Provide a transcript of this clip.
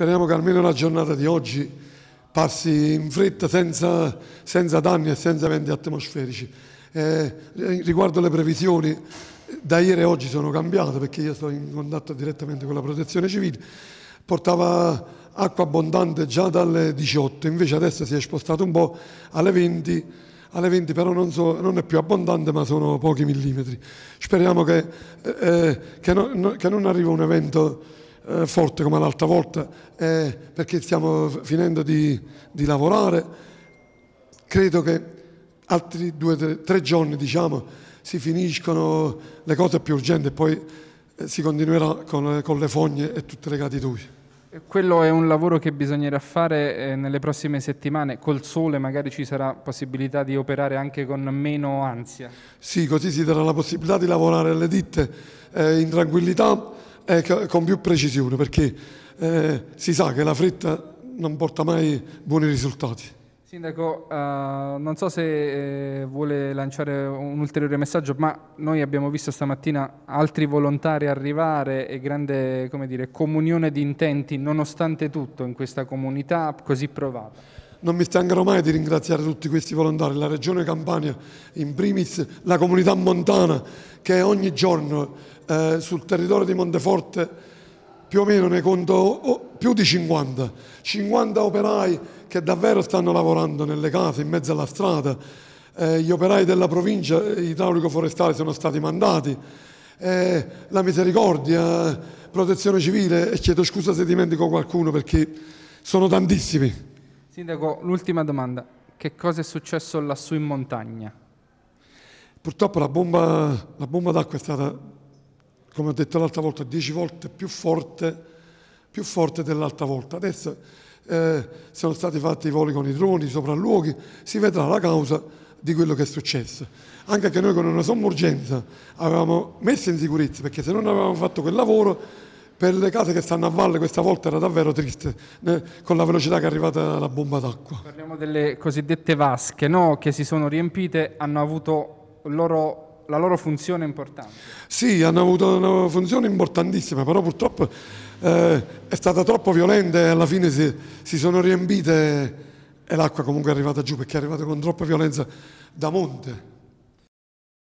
Speriamo che almeno la giornata di oggi passi in fretta senza, senza danni e senza eventi atmosferici. Eh, riguardo le previsioni, da ieri a oggi sono cambiate perché io sto in contatto direttamente con la protezione civile, portava acqua abbondante già dalle 18, invece adesso si è spostato un po' alle 20, alle 20 però non, so, non è più abbondante ma sono pochi millimetri. Speriamo che, eh, eh che, no, che non arrivi un evento eh, forte come l'altra volta eh, perché stiamo finendo di, di, lavorare. Credo che altri due, tre, tre giorni diciamo, si finiscono le cose più urgenti e poi eh, si continuerà con, con, le fogne e tutte le catitudini. Quello è un lavoro che bisognerà fare eh, nelle prossime settimane, col sole magari ci sarà possibilità di operare anche con meno ansia. Sì, così si darà la possibilità di lavorare alle ditte eh, in tranquillità eh, con più precisione perché eh, si sa che la fretta non porta mai buoni risultati. Sindaco, uh, non so se eh, vuole lanciare un ulteriore messaggio, ma noi abbiamo visto stamattina altri volontari arrivare e grande dire, comunione di intenti nonostante tutto in questa comunità così provata non mi stancherò mai di ringraziare tutti questi volontari, la Regione Campania in primis, la comunità montana che ogni giorno eh, sul territorio di Monteforte più o meno ne conto oh, più di 50, 50 operai che davvero stanno lavorando nelle case, in mezzo alla strada, eh, gli operai della provincia eh, idraulico forestale sono stati mandati, eh, la misericordia, protezione civile e chiedo scusa se dimentico qualcuno perché sono tantissimi. Sindaco, l'ultima domanda. Che cosa è successo lassù in montagna? Purtroppo la bomba, bomba d'acqua è stata, come ho detto l'altra volta, 10 volte più forte, più forte dell'altra volta. Adesso eh, sono stati fatti i voli con i droni, i sopralluoghi, si vedrà la causa di quello che è successo. Anche che noi con una somma urgenza avevamo messo in sicurezza, perché se non avevamo fatto quel lavoro per le case che stanno a valle questa volta era davvero triste eh, con la velocità che è arrivata la bomba d'acqua. Parliamo delle cosiddette vasche no? che si sono riempite, hanno avuto loro la loro funzione importante. Sì, hanno avuto una funzione importantissima, però purtroppo eh, è stata troppo violenta e alla fine si, si sono riempite e l'acqua comunque è arrivata giù perché è arrivata con troppa violenza da monte.